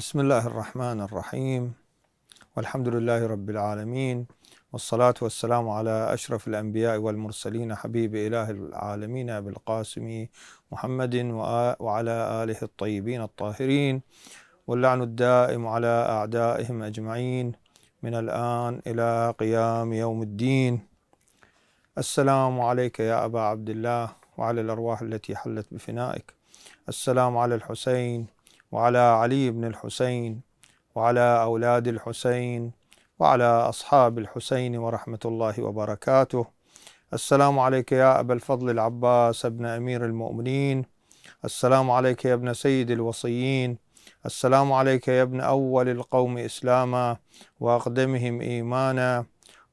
بسم الله الرحمن الرحيم والحمد لله رب العالمين والصلاة والسلام على أشرف الأنبياء والمرسلين حبيب إله العالمين أبي القاسم محمد وعلى آله الطيبين الطاهرين واللعن الدائم على أعدائهم أجمعين من الآن إلى قيام يوم الدين السلام عليك يا أبا عبد الله وعلى الأرواح التي حلت بفنائك السلام على الحسين وعلى علي بن الحسين وعلى أولاد الحسين وعلى أصحاب الحسين ورحمة الله وبركاته السلام عليك يا أبا الفضل العباس ابن أمير المؤمنين السلام عليك يا ابن سيد الوصيين السلام عليك يا ابن أول القوم إسلاما وأقدمهم إيمانا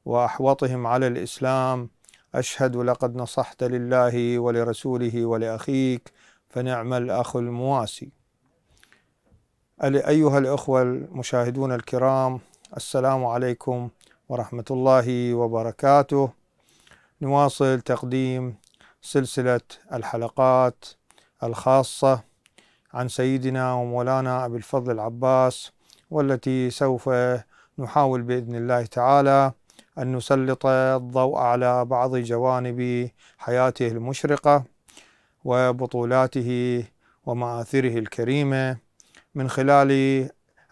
وأحوطهم على الإسلام أشهد لقد نصحت لله ولرسوله ولأخيك فنعم الأخ المواسي أيها الأخوة المشاهدون الكرام السلام عليكم ورحمة الله وبركاته نواصل تقديم سلسلة الحلقات الخاصة عن سيدنا ومولانا أبي الفضل العباس والتي سوف نحاول بإذن الله تعالى أن نسلط الضوء على بعض جوانب حياته المشرقة وبطولاته ومآثره الكريمة من خلال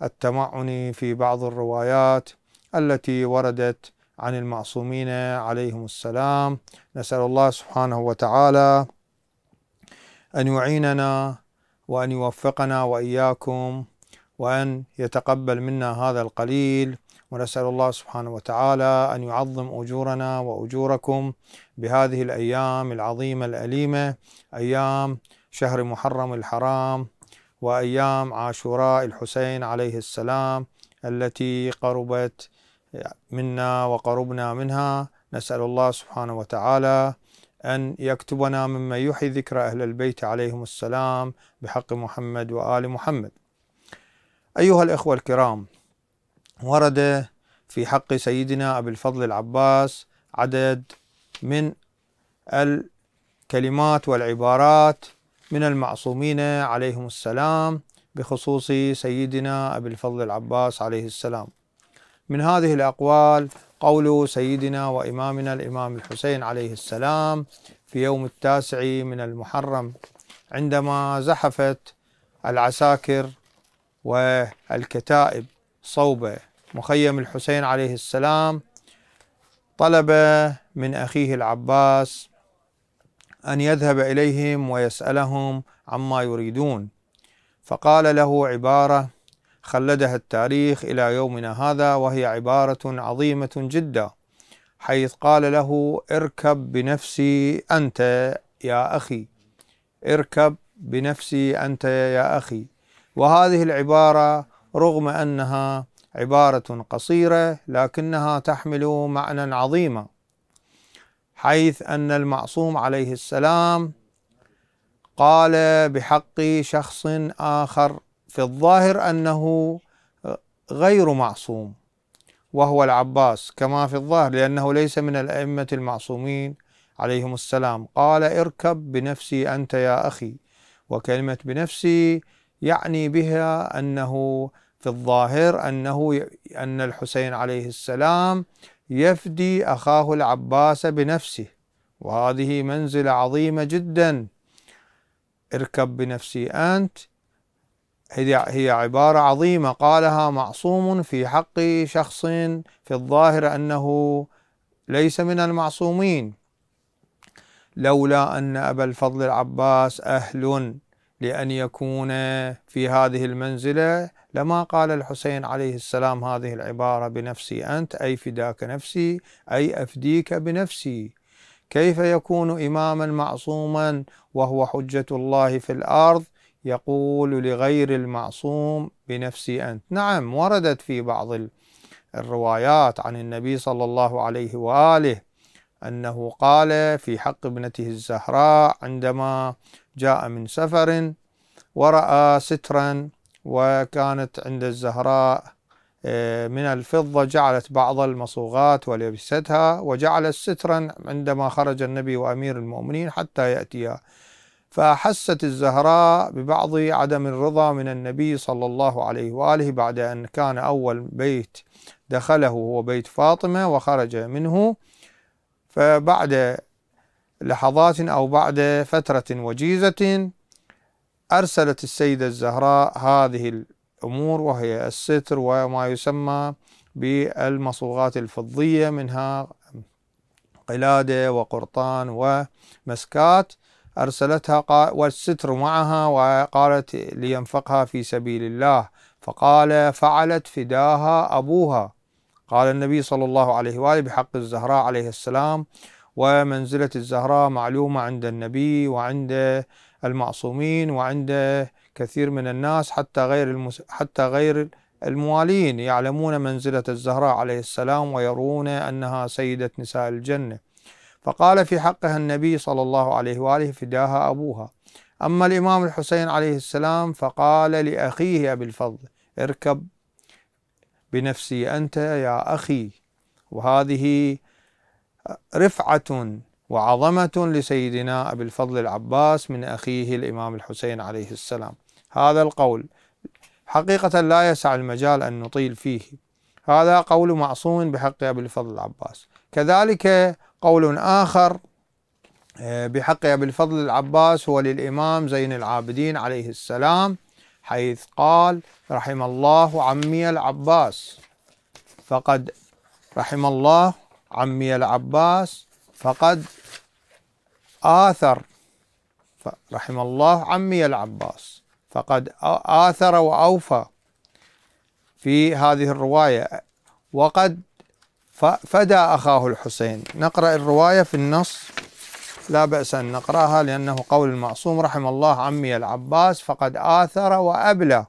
التمعن في بعض الروايات التي وردت عن المعصومين عليهم السلام نسأل الله سبحانه وتعالى أن يعيننا وأن يوفقنا وإياكم وأن يتقبل منا هذا القليل ونسأل الله سبحانه وتعالى أن يعظم أجورنا وأجوركم بهذه الأيام العظيمة الأليمة أيام شهر محرم الحرام وأيام عاشوراء الحسين عليه السلام التي قربت منا وقربنا منها نسأل الله سبحانه وتعالى أن يكتبنا مما يحيي ذكر أهل البيت عليهم السلام بحق محمد وآل محمد أيها الإخوة الكرام ورد في حق سيدنا أبي الفضل العباس عدد من الكلمات والعبارات من المعصومين عليهم السلام بخصوص سيدنا أبي الفضل العباس عليه السلام من هذه الأقوال قول سيدنا وإمامنا الإمام الحسين عليه السلام في يوم التاسع من المحرم عندما زحفت العساكر والكتائب صوب مخيم الحسين عليه السلام طلب من أخيه العباس أن يذهب إليهم ويسألهم عما يريدون فقال له عبارة خلدها التاريخ إلى يومنا هذا وهي عبارة عظيمة جدا حيث قال له اركب بنفسي أنت يا أخي اركب بنفسي أنت يا أخي وهذه العبارة رغم أنها عبارة قصيرة لكنها تحمل معنى عظيما حيث أن المعصوم عليه السلام قال بحق شخص آخر في الظاهر أنه غير معصوم وهو العباس كما في الظاهر لأنه ليس من الأئمة المعصومين عليهم السلام قال اركب بنفسي أنت يا أخي وكلمة بنفسي يعني بها أنه في الظاهر أنه أن الحسين عليه السلام يفدي أخاه العباس بنفسه وهذه منزلة عظيمة جدا اركب بنفسي أنت هي عبارة عظيمة قالها معصوم في حق شخص في الظاهر أنه ليس من المعصومين لولا أن أبا الفضل العباس أهل لأن يكون في هذه المنزلة لما قال الحسين عليه السلام هذه العبارة بنفسي أنت أي فداك نفسي أي أفديك بنفسي كيف يكون إماما معصوما وهو حجة الله في الأرض يقول لغير المعصوم بنفسي أنت نعم وردت في بعض الروايات عن النبي صلى الله عليه وآله أنه قال في حق ابنته الزهراء عندما جاء من سفر ورأى سترا وكانت عند الزهراء آه، من الفضة جعلت بعض المصوغات ولبستها وجعلت سترا عندما خرج النبي وأمير المؤمنين حتى يأتيها فأحست الزهراء ببعض عدم الرضا من النبي صلى الله عليه وآله بعد أن كان أول بيت دخله هو بيت فاطمة وخرج منه فبعد لحظات أو بعد فترة وجيزة أرسلت السيدة الزهراء هذه الأمور وهي الستر وما يسمى بالمصوغات الفضية منها قلادة وقرطان ومسكات أرسلتها والستر معها وقالت لينفقها في سبيل الله فقال فعلت فداها أبوها قال النبي صلى الله عليه وآله بحق الزهراء عليه السلام ومنزلة الزهراء معلومة عند النبي وعند المعصومين وعند كثير من الناس حتى غير المس... حتى غير الموالين يعلمون منزلة الزهراء عليه السلام ويرون أنها سيدة نساء الجنة فقال في حقها النبي صلى الله عليه وآله فداها أبوها أما الإمام الحسين عليه السلام فقال لأخيه أبي الفضل اركب بنفسي أنت يا أخي وهذه رفعة وعظمة لسيدنا أبي الفضل العباس من أخيه الإمام الحسين عليه السلام هذا القول حقيقة لا يسع المجال أن نطيل فيه هذا قول معصوم بحق أبي الفضل العباس كذلك قول آخر آه، بحق أبي الفضل العباس هو للإمام زين العابدين عليه السلام حيث قال رحم الله عمي العباس فقد رحم الله عمي العباس فقد آثر رحم الله عمي العباس فقد آثر وأوفى في هذه الرواية وقد فدى أخاه الحسين نقرأ الرواية في النص لا بأس أن نقرأها لأنه قول المعصوم رحم الله عمي العباس فقد آثر وأبلى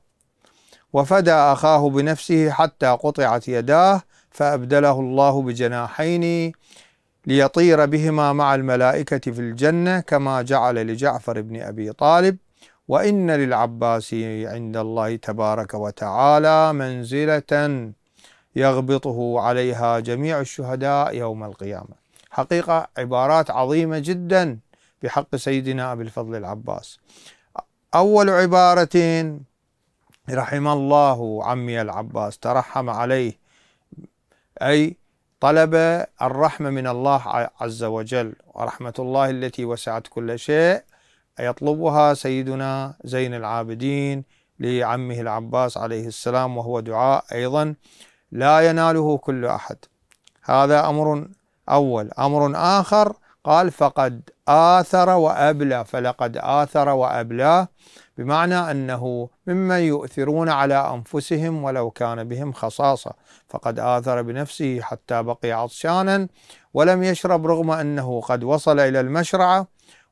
وفدى أخاه بنفسه حتى قطعت يداه فأبدله الله بجناحين ليطير بهما مع الملائكة في الجنة كما جعل لجعفر بن أبي طالب وإن للعباس عند الله تبارك وتعالى منزلة يغبطه عليها جميع الشهداء يوم القيامة حقيقة عبارات عظيمة جدا بحق سيدنا أبي الفضل العباس أول عبارة رحم الله عمي العباس ترحم عليه أي طلب الرحمة من الله عز وجل ورحمة الله التي وسعت كل شيء يطلبها سيدنا زين العابدين لعمه العباس عليه السلام وهو دعاء أيضا لا يناله كل أحد هذا أمر أول أمر آخر قال فقد آثر وأبلى فلقد آثر وأبلى بمعنى أنه ممن يؤثرون على أنفسهم ولو كان بهم خصاصة فقد آثر بنفسه حتى بقي عطشانا ولم يشرب رغم أنه قد وصل إلى المشرعة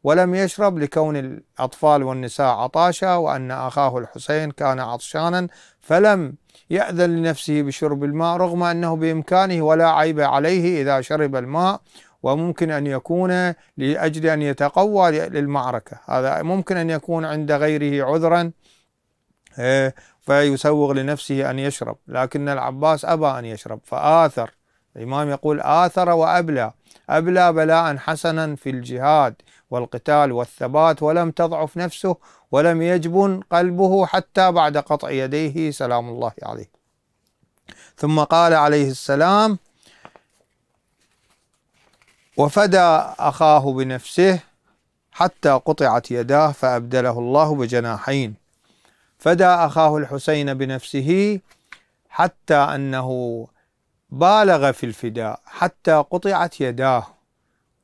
ولم يشرب لكون الأطفال والنساء عطاشا وأن أخاه الحسين كان عطشانا فلم يأذن لنفسه بشرب الماء رغم أنه بإمكانه ولا عيب عليه إذا شرب الماء وممكن أن يكون لأجل أن يتقوى للمعركة هذا ممكن أن يكون عند غيره عذرا آه، فيسوغ لنفسه أن يشرب لكن العباس أبى أن يشرب فآثر الإمام يقول آثر وأبلى أبلى بلاء حسنا في الجهاد والقتال والثبات ولم تضعف نفسه ولم يجبن قلبه حتى بعد قطع يديه سلام الله عليه ثم قال عليه السلام وفدى أخاه بنفسه حتى قطعت يداه فأبدله الله بجناحين فدى أخاه الحسين بنفسه حتى أنه بالغ في الفداء حتى قطعت يداه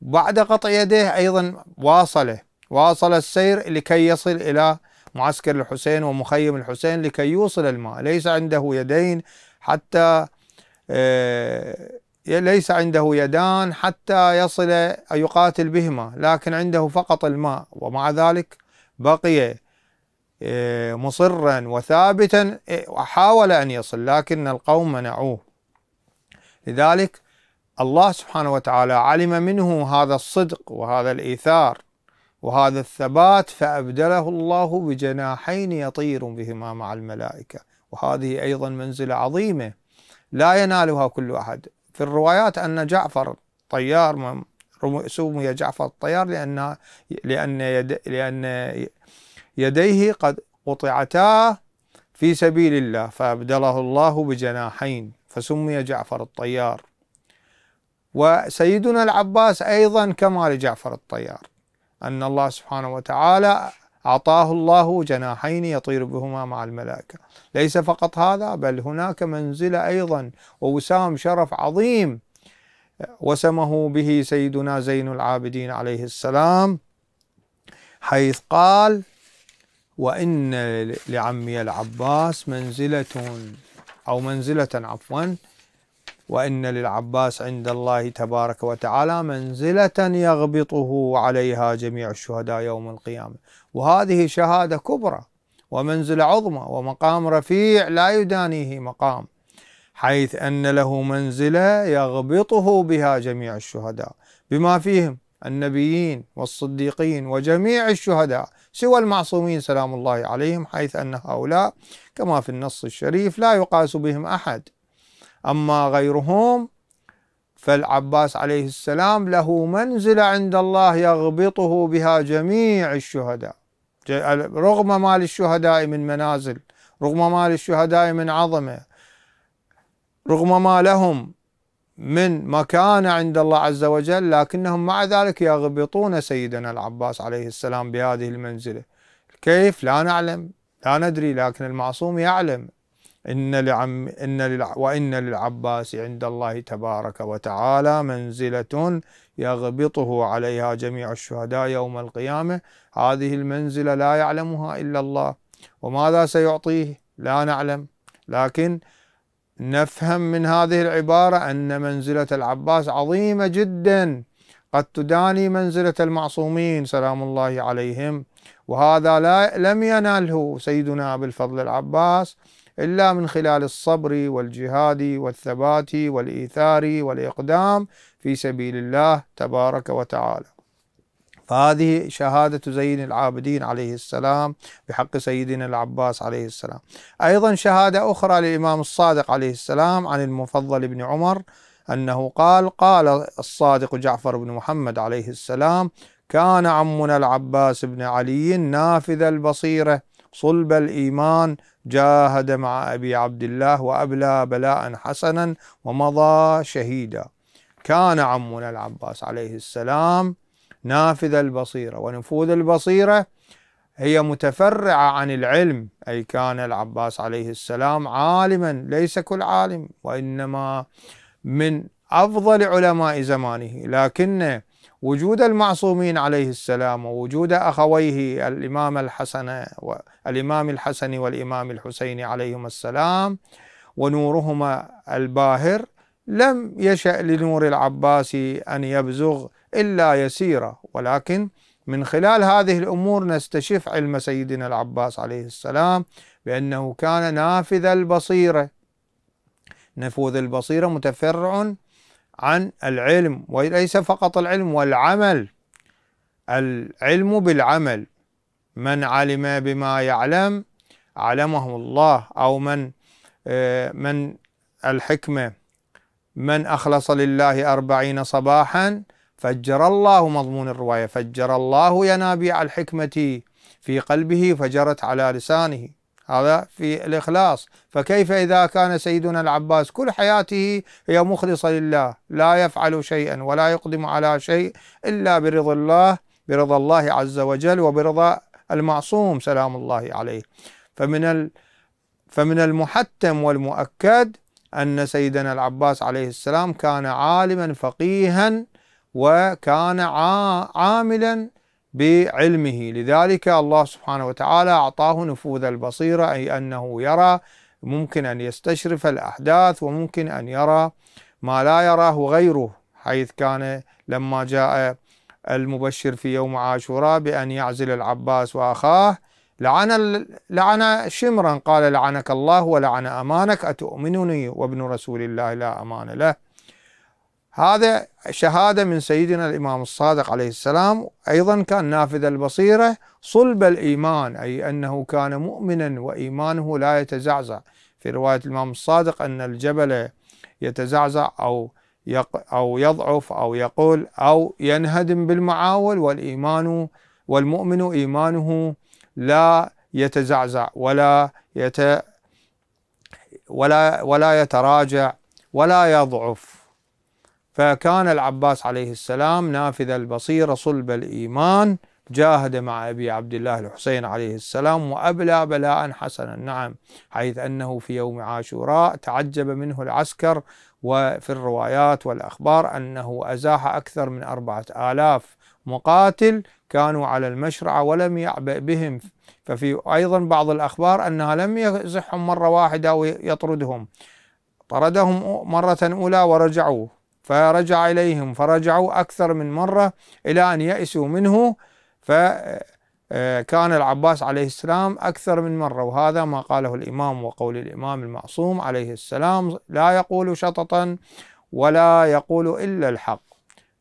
بعد قطع يديه أيضا واصله واصل السير لكي يصل إلى معسكر الحسين ومخيم الحسين لكي يوصل الماء ليس عنده يدين حتى آه، ليس عنده يدان حتى يصل يقاتل بهما لكن عنده فقط الماء ومع ذلك بقي آه، مصرا وثابتا آه، وحاول ان يصل لكن القوم منعوه لذلك الله سبحانه وتعالى علم منه هذا الصدق وهذا الايثار وهذا الثبات فابدله الله بجناحين يطير بهما مع الملائكه وهذه ايضا منزله عظيمه لا ينالها كل احد في الروايات أن جعفر طيار سمي جعفر الطيار لأن لأن يد لأن يديه قد قطعتا في سبيل الله فأبدله الله بجناحين فسمي جعفر الطيار وسيدنا العباس أيضا كما لجعفر الطيار أن الله سبحانه وتعالى أعطاه الله جناحين يطير بهما مع الملائكة ليس فقط هذا بل هناك منزلة أيضا ووسام شرف عظيم وسمه به سيدنا زين العابدين عليه السلام حيث قال وإن لعمي العباس منزلة أو منزلة عفوا وإن للعباس عند الله تبارك وتعالى منزلة يغبطه عليها جميع الشهداء يوم القيامة وهذه شهادة كبرى ومنزلة عظمى ومقام رفيع لا يدانيه مقام حيث أن له منزلة يغبطه بها جميع الشهداء بما فيهم النبيين والصديقين وجميع الشهداء سوى المعصومين سلام الله عليهم حيث أن هؤلاء كما في النص الشريف لا يقاس بهم أحد أما غيرهم فالعباس عليه السلام له منزلة عند الله يغبطه بها جميع الشهداء رغم ما للشهداء من منازل رغم ما للشهداء من عظمة رغم ما لهم من مكانة عند الله عز وجل لكنهم مع ذلك يغبطون سيدنا العباس عليه السلام بهذه المنزلة كيف لا نعلم لا ندري لكن المعصوم يعلم إن لعم إن للع وإن للعباس عند الله تبارك وتعالى منزلة يغبطه عليها جميع الشهداء يوم القيامة هذه المنزلة لا يعلمها إلا الله وماذا سيعطيه لا نعلم لكن نفهم من هذه العبارة أن منزلة العباس عظيمة جدا قد تداني منزلة المعصومين سلام الله عليهم وهذا لا لم يناله سيدنا بالفضل العباس إلا من خلال الصبر والجهاد والثبات والإيثار والإقدام في سبيل الله تبارك وتعالى فهذه شهادة زين العابدين عليه السلام بحق سيدنا العباس عليه السلام أيضا شهادة أخرى للإمام الصادق عليه السلام عن المفضل بن عمر أنه قال قال الصادق جعفر بن محمد عليه السلام كان عمنا العباس بن علي نافذ البصيرة صلب الإيمان جاهد مع أبي عبد الله وأبلى بلاء حسنا ومضى شهيدا كان عمنا العباس عليه السلام نافذ البصيرة ونفوذ البصيرة هي متفرعة عن العلم أي كان العباس عليه السلام عالما ليس كل عالم وإنما من أفضل علماء زمانه لكنه وجود المعصومين عليه السلام ووجود أخويه الإمام الحسن والإمام الحسن والإمام الحسين عليهما السلام ونورهما الباهر لم يشأ لنور العباس أن يبزغ إلا يسيرا ولكن من خلال هذه الأمور نستشف علم سيدنا العباس عليه السلام بأنه كان نافذ البصيرة نفوذ البصيرة متفرع عن العلم وليس فقط العلم والعمل العلم بالعمل من علم بما يعلم علمه الله او من آه، من الحكمه من اخلص لله أربعين صباحا فجر الله مضمون الروايه فجر الله ينابيع الحكمه في قلبه فجرت على لسانه هذا في الإخلاص فكيف إذا كان سيدنا العباس كل حياته هي مخلصة لله لا يفعل شيئا ولا يقدم على شيء إلا برضا الله برضا الله عز وجل وبرضا المعصوم سلام الله عليه فمن فمن المحتم والمؤكد أن سيدنا العباس عليه السلام كان عالما فقيها وكان عاملا بعلمه لذلك الله سبحانه وتعالى أعطاه نفوذ البصيرة أي أنه يرى ممكن أن يستشرف الأحداث وممكن أن يرى ما لا يراه غيره حيث كان لما جاء المبشر في يوم عاشوراء بأن يعزل العباس وأخاه لعن لعن شمرا قال لعنك الله ولعن أمانك أتؤمنني وابن رسول الله لا أمان له هذا شهادة من سيدنا الإمام الصادق عليه السلام أيضا كان نافذ البصيرة صلب الإيمان أي أنه كان مؤمنا وإيمانه لا يتزعزع في رواية الإمام الصادق أن الجبل يتزعزع أو أو يضعف أو يقول أو ينهدم بالمعاول والإيمان والمؤمن إيمانه لا يتزعزع ولا يت ولا ولا يتراجع ولا يضعف فكان العباس عليه السلام نافذ البصيرة صلب الإيمان جاهد مع أبي عبد الله الحسين عليه السلام وأبلى بلاء حسنا نعم حيث أنه في يوم عاشوراء تعجب منه العسكر وفي الروايات والأخبار أنه أزاح أكثر من أربعة آلاف مقاتل كانوا على المشرعة ولم يعبأ بهم ففي أيضا بعض الأخبار أنها لم يزحهم مرة واحدة ويطردهم طردهم مرة أولى ورجعوا فرجع إليهم فرجعوا أكثر من مرة إلى أن يأسوا منه فكان آه، آه، العباس عليه السلام أكثر من مرة وهذا ما قاله الإمام وقول الإمام المعصوم عليه السلام لا يقول شططا ولا يقول إلا الحق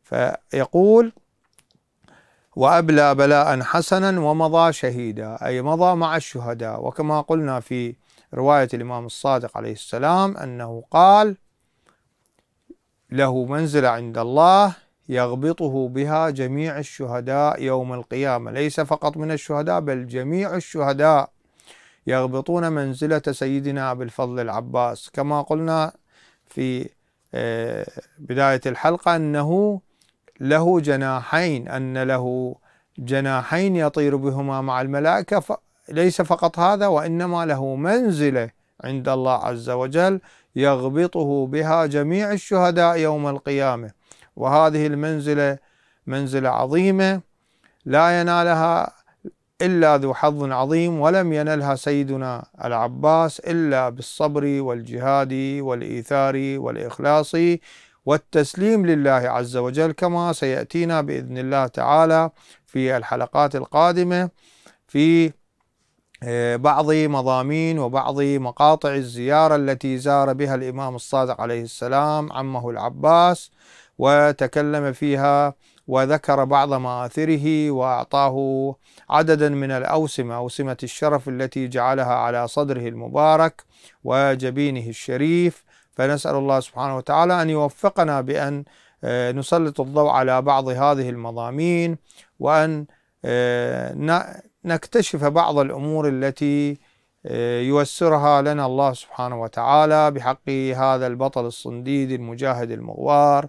فيقول وأبلى بلاء حسنا ومضى شهيدا أي مضى مع الشهداء وكما قلنا في رواية الإمام الصادق عليه السلام أنه قال له منزلة عند الله يغبطه بها جميع الشهداء يوم القيامة ليس فقط من الشهداء بل جميع الشهداء يغبطون منزلة سيدنا أبي الفضل العباس كما قلنا في آه، بداية الحلقة أنه له جناحين أن له جناحين يطير بهما مع الملائكة ليس فقط هذا وإنما له منزلة عند الله عز وجل يغبطه بها جميع الشهداء يوم القيامه وهذه المنزله منزله عظيمه لا ينالها الا ذو حظ عظيم ولم ينلها سيدنا العباس الا بالصبر والجهاد والايثار والاخلاص والتسليم لله عز وجل كما سياتينا باذن الله تعالى في الحلقات القادمه في بعض مضامين وبعض مقاطع الزيارة التي زار بها الإمام الصادق عليه السلام عمه العباس وتكلم فيها وذكر بعض مآثره وأعطاه عددا من الأوسمة أوسمة الشرف التي جعلها على صدره المبارك وجبينه الشريف فنسأل الله سبحانه وتعالى أن يوفقنا بأن آه، نسلط الضوء على بعض هذه المضامين وأن آه، نكتشف بعض الأمور التي آه، ييسرها لنا الله سبحانه وتعالى بحق هذا البطل الصنديد المجاهد المغوار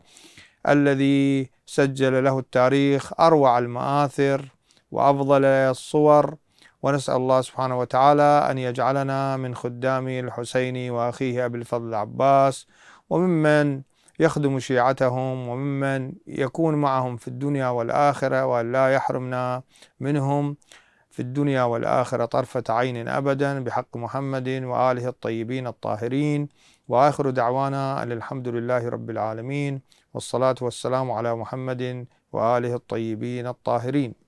الذي سجل له التاريخ أروع المآثر وأفضل الصور ونسأل الله سبحانه وتعالى أن يجعلنا من خدام الحسين وأخيه أبي الفضل العباس وممن يخدم شيعتهم وممن يكون معهم في الدنيا والآخرة وأن لا يحرمنا منهم في الدنيا والآخرة طرفة عين أبدا بحق محمد وآله الطيبين الطاهرين وآخر دعوانا أن الحمد لله رب العالمين والصلاة والسلام على محمد وآله الطيبين الطاهرين